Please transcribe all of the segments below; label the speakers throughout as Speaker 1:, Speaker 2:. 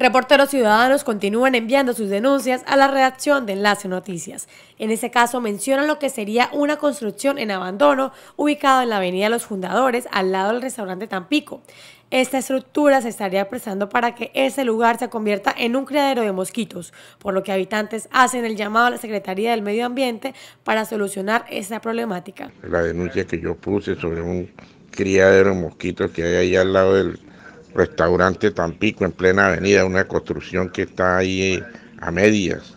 Speaker 1: Reporteros ciudadanos continúan enviando sus denuncias a la redacción de Enlace Noticias. En ese caso mencionan lo que sería una construcción en abandono ubicada en la Avenida Los Fundadores, al lado del restaurante Tampico. Esta estructura se estaría prestando para que ese lugar se convierta en un criadero de mosquitos, por lo que habitantes hacen el llamado a la Secretaría del Medio Ambiente para solucionar esta problemática.
Speaker 2: La denuncia que yo puse sobre un criadero de mosquitos que hay ahí al lado del restaurante Tampico en plena avenida, una construcción que está ahí eh, a medias.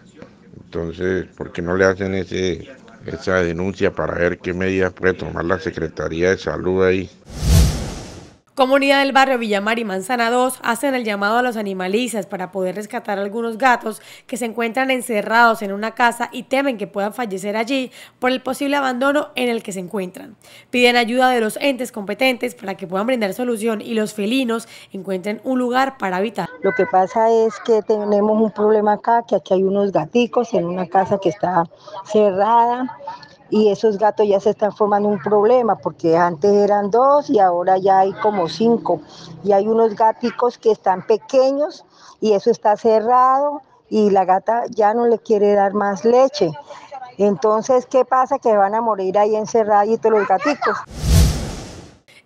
Speaker 2: Entonces, ¿por qué no le hacen ese, esa denuncia para ver qué medidas puede tomar la Secretaría de Salud ahí?
Speaker 1: Comunidad del barrio Villamar y Manzana 2 hacen el llamado a los animalistas para poder rescatar a algunos gatos que se encuentran encerrados en una casa y temen que puedan fallecer allí por el posible abandono en el que se encuentran. Piden ayuda de los entes competentes para que puedan brindar solución y los felinos encuentren un lugar para habitar.
Speaker 3: Lo que pasa es que tenemos un problema acá, que aquí hay unos gaticos en una casa que está cerrada y esos gatos ya se están formando un problema porque antes eran dos y ahora ya hay como cinco y hay unos gaticos que están pequeños y eso está cerrado y la gata ya no le quiere dar más leche. Entonces, ¿qué pasa? Que van a morir ahí encerraditos los gaticos.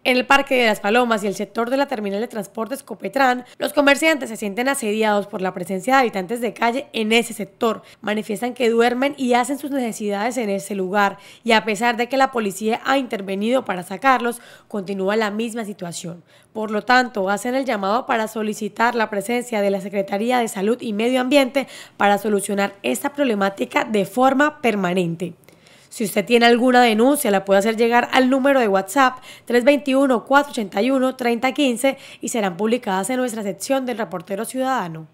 Speaker 1: En el Parque de las Palomas y el sector de la terminal de transportes Copetrán, los comerciantes se sienten asediados por la presencia de habitantes de calle en ese sector. Manifiestan que duermen y hacen sus necesidades en ese lugar y a pesar de que la policía ha intervenido para sacarlos, continúa la misma situación. Por lo tanto, hacen el llamado para solicitar la presencia de la Secretaría de Salud y Medio Ambiente para solucionar esta problemática de forma permanente. Si usted tiene alguna denuncia, la puede hacer llegar al número de WhatsApp 321-481-3015 y serán publicadas en nuestra sección del reportero ciudadano.